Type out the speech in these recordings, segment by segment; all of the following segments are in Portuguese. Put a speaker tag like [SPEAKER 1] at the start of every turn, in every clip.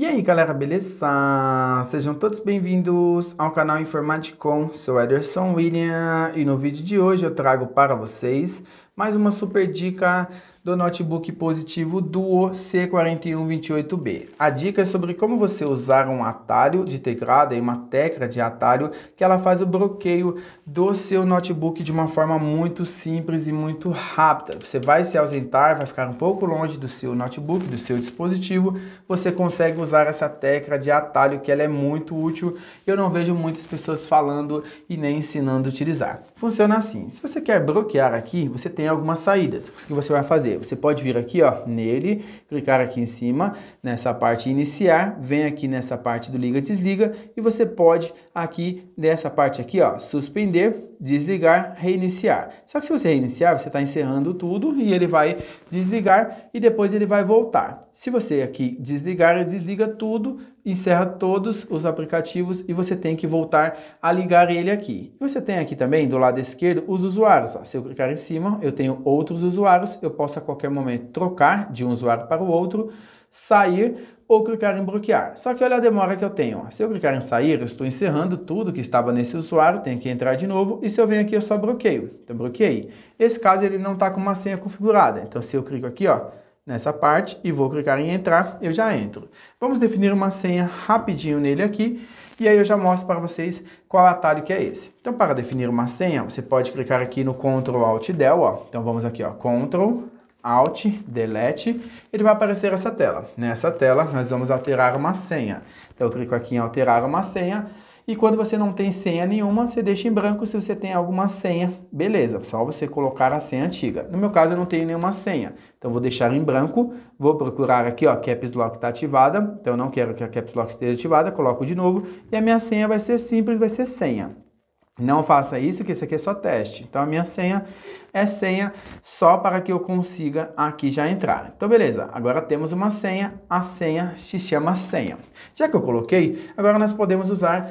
[SPEAKER 1] E aí galera, beleza? Sejam todos bem-vindos ao canal Informaticom, sou Ederson William e no vídeo de hoje eu trago para vocês mais uma super dica do notebook positivo Duo C4128B. A dica é sobre como você usar um atalho de teclado e uma tecla de atalho que ela faz o bloqueio do seu notebook de uma forma muito simples e muito rápida. Você vai se ausentar, vai ficar um pouco longe do seu notebook, do seu dispositivo, você consegue usar essa tecla de atalho que ela é muito útil. Eu não vejo muitas pessoas falando e nem ensinando a utilizar. Funciona assim. Se você quer bloquear aqui, você tem algumas saídas. O que você vai fazer? Você pode vir aqui ó, nele, clicar aqui em cima, nessa parte iniciar, vem aqui nessa parte do liga desliga e você pode aqui nessa parte aqui ó, suspender, desligar, reiniciar. Só que se você reiniciar, você está encerrando tudo e ele vai desligar e depois ele vai voltar. Se você aqui desligar, ele desliga tudo, encerra todos os aplicativos e você tem que voltar a ligar ele aqui. Você tem aqui também, do lado esquerdo, os usuários. Ó. Se eu clicar em cima, eu tenho outros usuários, eu posso a qualquer momento trocar de um usuário para o outro, sair ou clicar em bloquear. Só que olha a demora que eu tenho. Ó. Se eu clicar em sair, eu estou encerrando tudo que estava nesse usuário, tenho que entrar de novo, e se eu venho aqui, eu só bloqueio. Então, bloqueei. Esse caso, ele não está com uma senha configurada. Então, se eu clico aqui, ó, nessa parte e vou clicar em entrar, eu já entro. Vamos definir uma senha rapidinho nele aqui e aí eu já mostro para vocês qual atalho que é esse. Então para definir uma senha, você pode clicar aqui no Ctrl Alt Del, ó. Então vamos aqui, ó, Ctrl Alt Delete, ele vai aparecer essa tela. Nessa tela nós vamos alterar uma senha. Então eu clico aqui em alterar uma senha e quando você não tem senha nenhuma, você deixa em branco. Se você tem alguma senha, beleza, só você colocar a senha antiga. No meu caso, eu não tenho nenhuma senha, então vou deixar em branco. Vou procurar aqui, ó, Caps Lock está ativada, então eu não quero que a Caps Lock esteja ativada, coloco de novo. E a minha senha vai ser simples, vai ser senha. Não faça isso, que isso aqui é só teste. Então a minha senha é senha só para que eu consiga aqui já entrar. Então beleza, agora temos uma senha, a senha se chama senha. Já que eu coloquei, agora nós podemos usar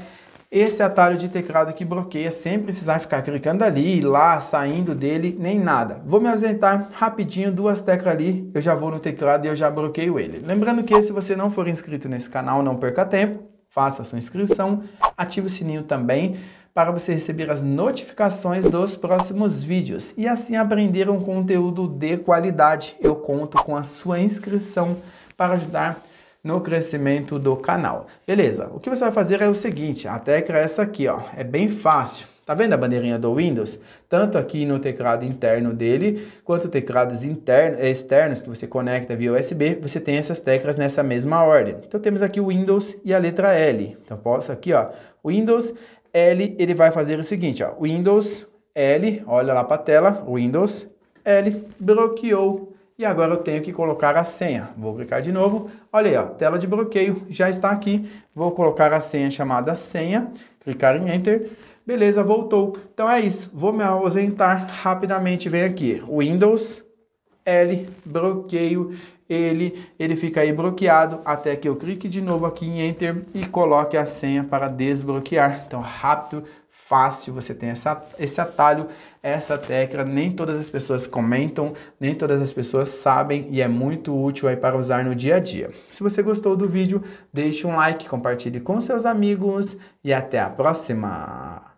[SPEAKER 1] esse atalho de teclado que bloqueia sem precisar ficar clicando ali, lá, saindo dele, nem nada. Vou me ausentar rapidinho, duas teclas ali, eu já vou no teclado e eu já bloqueio ele. Lembrando que se você não for inscrito nesse canal, não perca tempo, faça a sua inscrição, ative o sininho também para você receber as notificações dos próximos vídeos e assim aprender um conteúdo de qualidade. Eu conto com a sua inscrição para ajudar no crescimento do canal. Beleza, o que você vai fazer é o seguinte, a tecla é essa aqui, ó, é bem fácil. Tá vendo a bandeirinha do Windows? Tanto aqui no teclado interno dele, quanto teclados internos, externos que você conecta via USB, você tem essas teclas nessa mesma ordem. Então temos aqui o Windows e a letra L. Então posso aqui, ó, Windows L, ele vai fazer o seguinte, ó, Windows L, olha lá para a tela, Windows L, bloqueou e agora eu tenho que colocar a senha. Vou clicar de novo. Olha aí, ó, tela de bloqueio já está aqui. Vou colocar a senha chamada senha, clicar em Enter. Beleza, voltou. Então é isso. Vou me ausentar rapidamente. Vem aqui, Windows, L, bloqueio, ele, ele fica aí bloqueado até que eu clique de novo aqui em Enter e coloque a senha para desbloquear. Então, rápido, fácil, você tem essa, esse atalho, essa tecla, nem todas as pessoas comentam, nem todas as pessoas sabem e é muito útil aí para usar no dia a dia. Se você gostou do vídeo, deixe um like, compartilhe com seus amigos e até a próxima!